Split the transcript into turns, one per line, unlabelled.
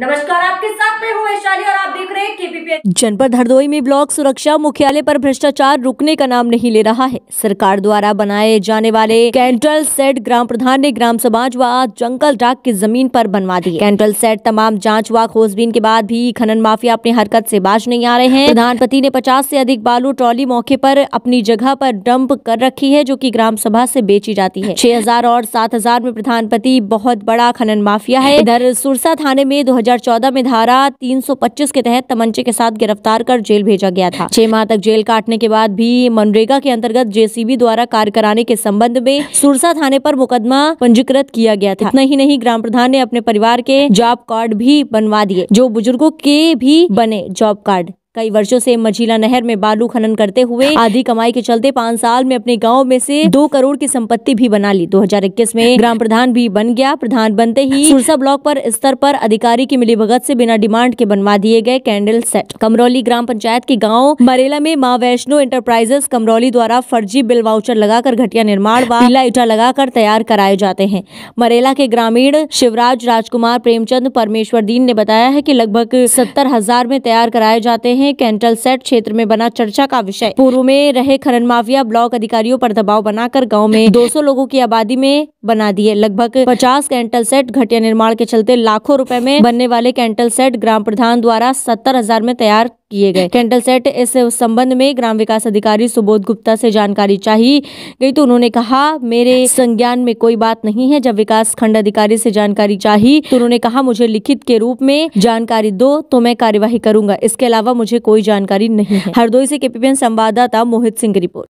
नमस्कार आपके साथ मैं हूँ वैशाली और आप देख रहे हैं केपीपीएस जनपद हरदोई में ब्लॉक सुरक्षा मुख्यालय पर भ्रष्टाचार रुकने का नाम नहीं ले रहा है सरकार द्वारा बनाए जाने वाले कैंटल सेट ग्राम प्रधान ने ग्राम समाज व जंगल डाक की जमीन पर बनवा दी कैंटल सेट तमाम जाँच व खोजबीन के बाद भी खनन माफिया अपनी हरकत ऐसी बाज नहीं आ रहे हैं प्रधानपति ने पचास ऐसी अधिक बालू ट्रॉली मौके आरोप अपनी जगह आरोप डंप कर रखी है जो की ग्राम सभा ऐसी बेची जाती है छह और सात में प्रधानपति बहुत बड़ा खनन माफिया है इधर सुरसा थाने में दो 2014 में धारा 325 के तहत तमंचे के साथ गिरफ्तार कर जेल भेजा गया था छह माह तक जेल काटने के बाद भी मनरेगा के अंतर्गत जेसीबी द्वारा कार्य कराने के संबंध में सुरसा थाने पर मुकदमा पंजीकृत किया गया था इतना ही नहीं ग्राम प्रधान ने अपने परिवार के जॉब कार्ड भी बनवा दिए जो बुजुर्गो के भी बने जॉब कार्ड कई वर्षों से मझीला नहर में बालू खनन करते हुए आधी कमाई के चलते पाँच साल में अपने गांव में से दो करोड़ की संपत्ति भी बना ली 2021 में ग्राम प्रधान भी बन गया प्रधान बनते ही सुरसा ब्लॉक पर स्तर पर अधिकारी की मिली भगत से बिना डिमांड के बनवा दिए गए कैंडल सेट कमरौली ग्राम पंचायत के गाँव मरेला में माँ वैष्णो इंटरप्राइजेस कमरौली द्वारा फर्जी बिल वाउचर लगाकर घटिया निर्माण वीला लगाकर तैयार कराए जाते हैं मरेला के ग्रामीण शिवराज राजकुमार प्रेमचंद परमेश्वर दीन ने बताया है की लगभग सत्तर हजार में तैयार कराए जाते हैं हैं कैंटल सेट क्षेत्र में बना चर्चा का विषय पूर्व में रहे खनन माफिया ब्लॉक अधिकारियों पर दबाव बनाकर गाँव में 200 लोगों की आबादी में बना दिए लगभग पचास कैंटल सेट घटिया निर्माण के चलते लाखों रूपए में बनने वाले कैंटल सेट ग्राम प्रधान द्वारा सत्तर हजार में तैयार किए गए कैंटल सेट इस संबंध में ग्राम विकास अधिकारी सुबोध गुप्ता से जानकारी चाहिए गई तो उन्होंने कहा मेरे संज्ञान में कोई बात नहीं है जब विकास खंड अधिकारी से जानकारी चाहिए तो उन्होंने कहा मुझे लिखित के रूप में जानकारी दो तो मैं कार्यवाही करूंगा इसके अलावा मुझे कोई जानकारी नहीं है हरदोई से केपीपीएन संवाददाता मोहित सिंह की रिपोर्ट